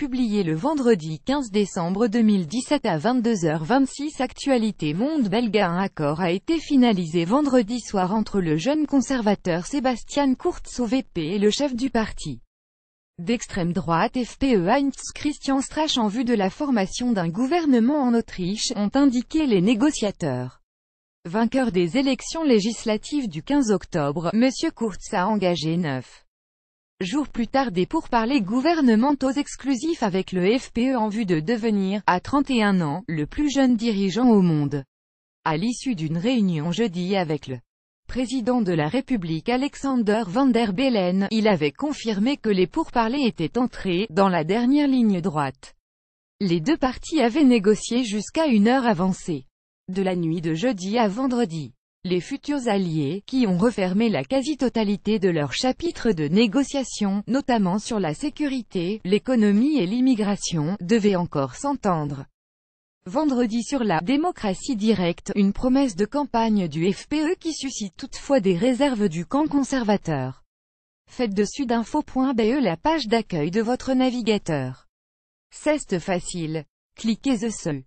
publié le vendredi 15 décembre 2017 à 22h26 Actualité Monde Belga Un accord a été finalisé vendredi soir entre le jeune conservateur Sébastien Kurz au VP et le chef du parti d'extrême droite FPE Heinz Christian Strache en vue de la formation d'un gouvernement en Autriche, ont indiqué les négociateurs. Vainqueur des élections législatives du 15 octobre, M. Kurz a engagé neuf Jour plus tard des pourparlers gouvernementaux exclusifs avec le FPE en vue de devenir, à 31 ans, le plus jeune dirigeant au monde. À l'issue d'une réunion jeudi avec le président de la République Alexander Van der Bellen, il avait confirmé que les pourparlers étaient entrés dans la dernière ligne droite. Les deux parties avaient négocié jusqu'à une heure avancée de la nuit de jeudi à vendredi. Les futurs alliés, qui ont refermé la quasi-totalité de leur chapitre de négociation, notamment sur la sécurité, l'économie et l'immigration, devaient encore s'entendre. Vendredi sur la « démocratie directe », une promesse de campagne du FPE qui suscite toutefois des réserves du camp conservateur. Faites dessus d'info.be la page d'accueil de votre navigateur. C'est facile. Cliquez Seul.